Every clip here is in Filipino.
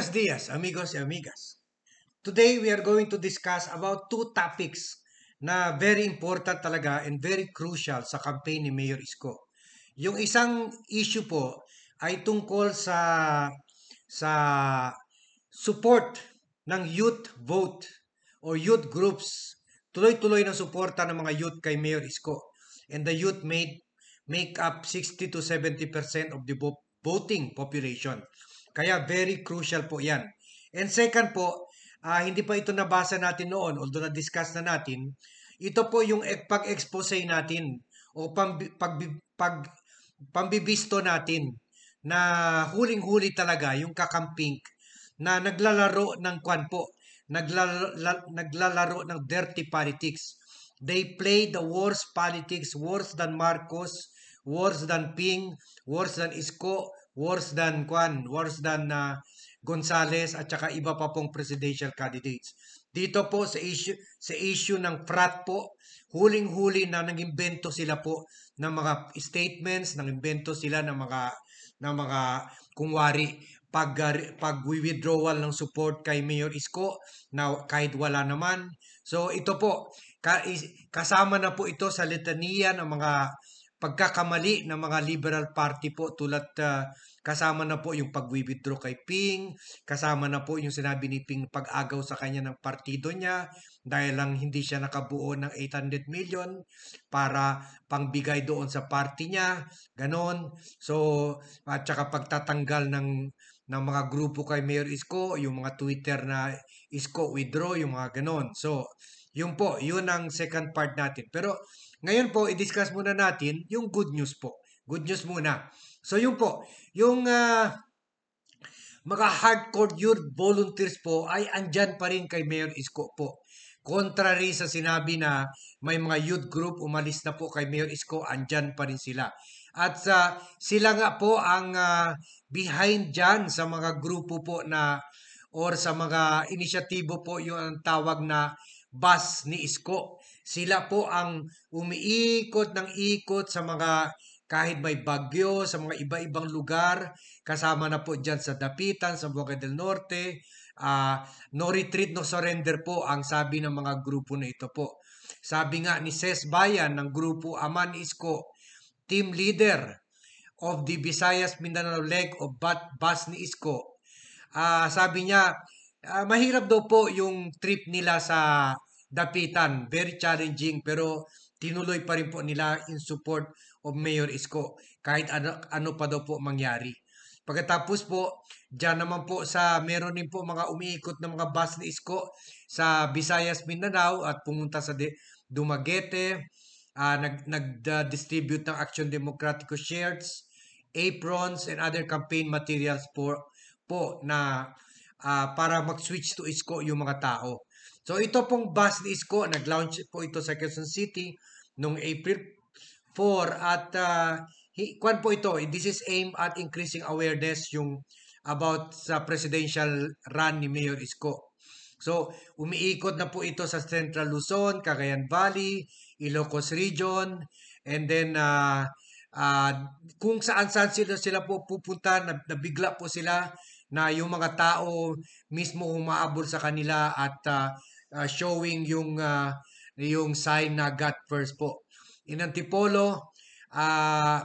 Buenos dias, amigos y amigas. Today, we are going to discuss about two topics na very important talaga and very crucial sa campaign ni Mayor Isko. Yung isang issue po ay tungkol sa sa support ng youth vote or youth groups. Tuloy-tuloy na suporta ng mga youth kay Mayor Isko. And the youth made make up 60 to 70% of the voting population. Kaya very crucial po yan. And second po, uh, hindi pa ito nabasa natin noon, although na-discuss na natin, ito po yung e-, pag-expose natin o pambi, pag, pag, pambibisto natin na huling-huli talaga yung kakamping na naglalaro ng kwan po, naglalaro, naglalaro ng dirty politics. They play the worst politics, worse than Marcos, worse than Ping, worse than Isko, worse than Kwan, worse than uh, Gonzales at saka iba pa pong presidential candidates. Dito po sa issue, sa issue ng frat po, huling-huli na naging bento sila po ng mga statements, nang nangimbento sila ng mga ng mga kungwari pag ah, pag withdrawal ng support kay Mayor Isko na kahit wala naman. So ito po kasama na po ito sa litania ng mga pagkakamali ng mga Liberal Party po tulad uh, kasama na po yung pag-withdraw kay Ping, kasama na po yung sinabi ni Ping pag-agaw sa kanya ng partido niya dahil lang hindi siya nakabuo ng 800 million para pangbigay doon sa party niya, ganon. So, at saka pagtatanggal ng ng mga grupo kay Mayor Isko, yung mga Twitter na Isko withdraw, yung mga ganon. So, yun po, yun ang second part natin. Pero ngayon po, i-discuss muna natin yung good news po. Good news muna. So yun po, yung uh, mga hardcore youth volunteers po ay andyan pa rin kay Mayor Isko po. Contrary sa sinabi na may mga youth group umalis na po kay Mayor Isko, andyan pa rin sila. At uh, sila nga po ang uh, behind dyan sa mga grupo po na or sa mga inisyatibo po yung tawag na bus ni Isko sila po ang umiikot ng ikot sa mga kahit may bagyo sa mga iba-ibang lugar, kasama na po dyan sa Dapitan, sa Boca del Norte, uh, no retreat, no surrender po ang sabi ng mga grupo na ito po. Sabi nga ni Ses Bayan ng grupo Aman Isko, team leader of the Visayas Mindanao Leg of Bat Bas ni Isko. Uh, sabi niya, uh, mahirap daw po yung trip nila sa dapitan. Very challenging pero tinuloy pa rin po nila in support of Mayor Isko kahit ano, ano pa daw po mangyari. Pagkatapos po, dyan naman po sa meron din po mga umiikot na mga bus ni Isko sa Visayas, Mindanao at pumunta sa De Dumaguete, uh, nag nag-distribute ng Action Democratico shirts, aprons and other campaign materials po po na uh, para mag-switch to Isko yung mga tao. So ito pong bus disco, nag-launch po ito sa Quezon City noong April 4 at uh, kwan po ito, this is aimed at increasing awareness yung about sa presidential run ni Mayor Isko. So umiikot na po ito sa Central Luzon, Cagayan Valley, Ilocos Region, and then uh, uh, kung saan-saan sila, sila po pupunta, nabigla po sila na yung mga tao mismo umaabol sa kanila at uh, uh, showing yung uh, yung sign na gut first po. In Antipolo, uh,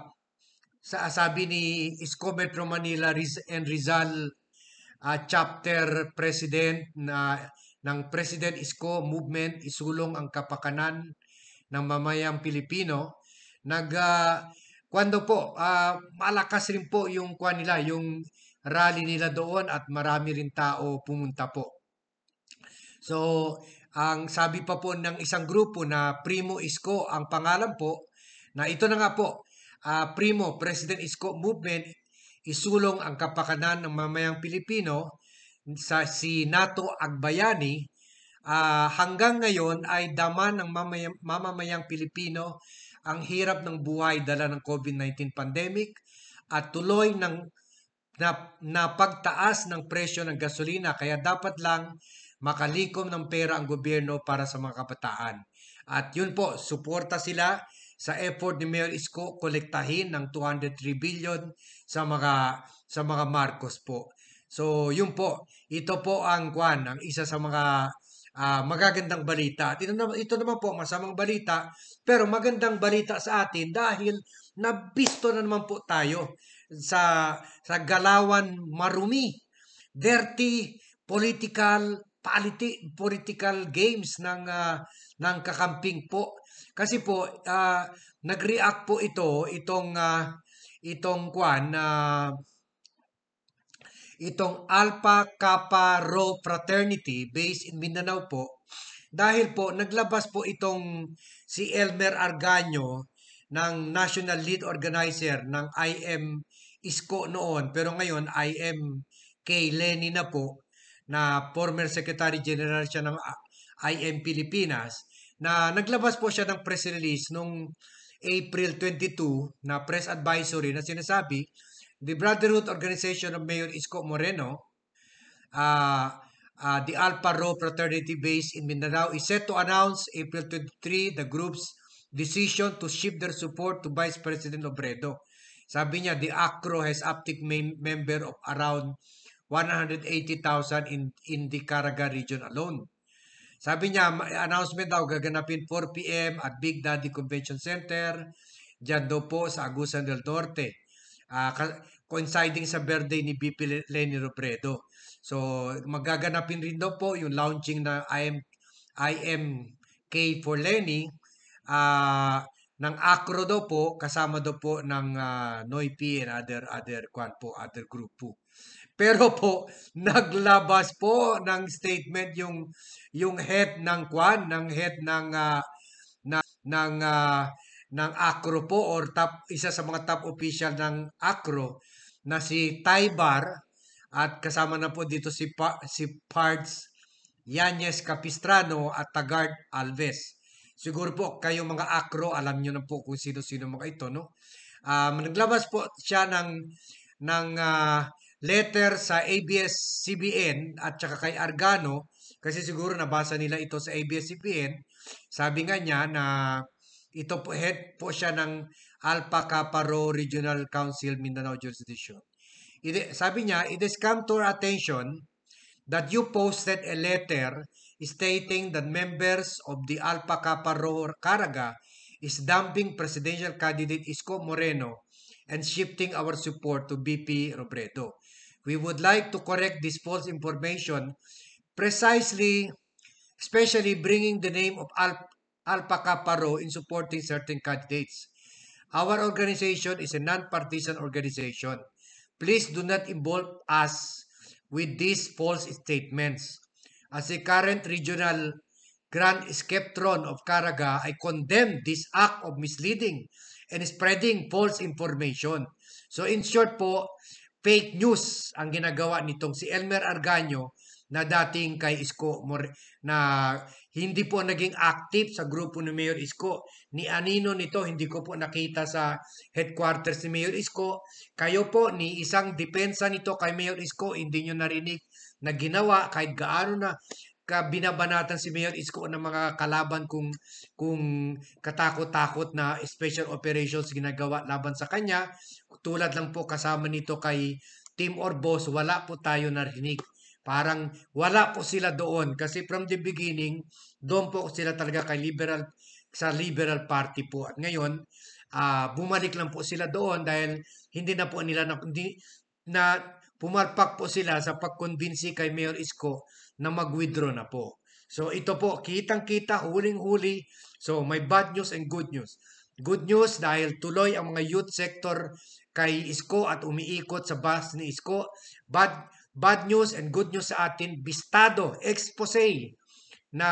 sa sabi ni Isko Metro Manila and Rizal uh, chapter president na ng President Isko Movement isulong ang kapakanan ng mamayang Pilipino nag uh, kwando po uh, malakas rin po yung kwan nila yung rally nila doon at marami rin tao pumunta po So, ang sabi pa po ng isang grupo na Primo Isko ang pangalan po, na ito na nga po, uh, Primo, President Isko Movement, isulong ang kapakanan ng mamayang Pilipino sa si Nato Agbayani, uh, hanggang ngayon ay daman ng mamayang, mamamayang Pilipino ang hirap ng buhay dala ng COVID-19 pandemic at tuloy ng na, na pagtaas ng presyo ng gasolina kaya dapat lang makalikom ng pera ang gobyerno para sa mga kabataan. At yun po, suporta sila sa effort ni Mayor Isko kolektahin ng 203 billion sa mga sa mga Marcos po. So, yun po. Ito po ang kwan, ang isa sa mga uh, magagandang balita. At ito, ito naman po, masamang balita, pero magandang balita sa atin dahil nabisto na naman po tayo sa, sa galawan marumi, dirty, political paliti, political games ng uh, ng kakamping po. Kasi po uh, nag-react po ito itong uh, itong kwan na uh, itong Alpha Kappa Rho Fraternity based in Mindanao po dahil po naglabas po itong si Elmer Arganyo ng National Lead Organizer ng IM Isko noon pero ngayon IM IMK Lenny na po na former Secretary General siya ng ah, IM Pilipinas na naglabas po siya ng press release nung April 22 na press advisory na sinasabi the Brotherhood Organization of Mayor Isko Moreno uh, uh, the Alpha Rho fraternity base in Mindanao is set to announce April 23 the group's decision to shift their support to Vice President Obredo. Sabi niya, the ACRO has optic member of around 180,000 in, in the Caraga region alone. Sabi niya, announcement daw gaganapin 4 p.m. at Big Daddy Convention Center. Diyan daw po sa Agusan del Norte. Uh, coinciding sa birthday ni BP Lenny Robredo. So magaganapin rin daw po yung launching na IM, IMK for Lenny uh, ng Acro daw po kasama daw po ng uh, ah, Noipi and other other kwan po other group po. Pero po, naglabas po ng statement yung yung head ng kwan, ng head ng uh, na, ng uh, ng Acro po or top isa sa mga top official ng Acro na si Tybar at kasama na po dito si pa, si Parts Yanez Capistrano at Tagard Alves. Siguro po kayo mga Acro, alam niyo na po kung sino-sino mga ito, no? Um, naglabas po siya ng ng uh, letter sa ABS-CBN at saka kay Argano kasi siguro nabasa nila ito sa ABS-CBN. Sabi nga niya na ito po, head po siya ng Alpha Kappa Rho Regional Council Mindanao Jurisdiction. It, sabi niya, it has come to our attention that you posted a letter stating that members of the Alpha Kappa Rho Caraga is dumping presidential candidate Isko Moreno and shifting our support to BP Robredo we would like to correct this false information precisely, especially bringing the name of Al- Alpaca Paro in supporting certain candidates. Our organization is a non-partisan organization. Please do not involve us with these false statements. As a current regional Grand Skeptron of Caraga, I condemn this act of misleading and spreading false information. So in short po, fake news ang ginagawa nitong si Elmer Arganyo na dating kay Isko More, na hindi po naging active sa grupo ni Mayor Isko. Ni Anino nito hindi ko po nakita sa headquarters ni Mayor Isko. Kayo po ni isang depensa nito kay Mayor Isko hindi nyo narinig na ginawa kahit gaano na kabinabanatan si Mayor Isko ng ano mga kalaban kung kung katakot-takot na special operations ginagawa laban sa kanya. Tulad lang po kasama nito kay Team Orbos, wala po tayo narinig. Parang wala po sila doon kasi from the beginning, doon po sila talaga kay liberal sa Liberal Party po. At ngayon, uh, bumalik lang po sila doon dahil hindi na po nila na, hindi, na pumarpak po sila sa pagkonbinsi kay Mayor Isko na mag-withdraw na po. So ito po, kitang-kita, huling-huli. So may bad news and good news. Good news dahil tuloy ang mga youth sector kay Isko at umiikot sa bus ni Isko. Bad, bad news and good news sa atin, bistado, expose na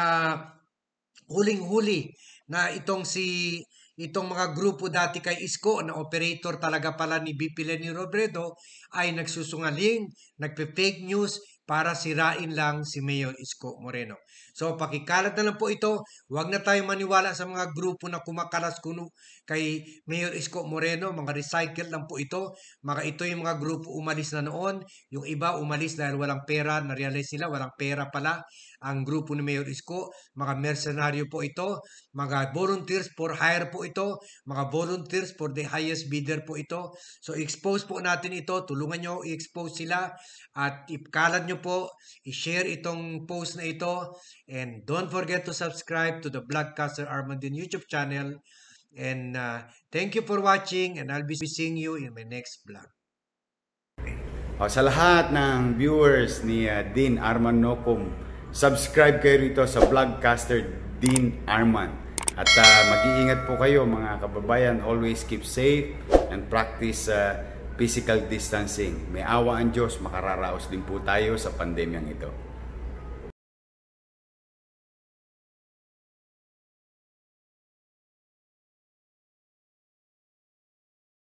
huling-huli na itong si itong mga grupo dati kay Isko na operator talaga pala ni BP Lenny Robredo ay nagsusungaling, nagpe-fake news, para sirain lang si Mayor Isko Moreno. So pakikalat na lang po ito. Huwag na tayong maniwala sa mga grupo na kumakalas kuno ano kay Mayor Isko Moreno. Mga recycle lang po ito. Mga ito yung mga grupo umalis na noon. Yung iba umalis dahil walang pera. Narealize nila walang pera pala ang grupo ni Mayor Isko. Mga mercenaryo po ito. Mga volunteers for hire po ito. Mga volunteers for the highest bidder po ito. So expose po natin ito. Tulungan nyo i-expose sila at ipkalat nyo po. I-share itong post na ito And don't forget to subscribe to the Blogcaster Armandin YouTube channel. And uh, thank you for watching and I'll be seeing you in my next vlog. Oh, sa lahat ng viewers ni uh, Dean Arman Nokum, subscribe kayo rito sa Vlogcaster Dean Arman. At uh, mag-iingat po kayo mga kababayan, always keep safe and practice uh, physical distancing. May awa ang Diyos, makararaos din po tayo sa pandemyang ito.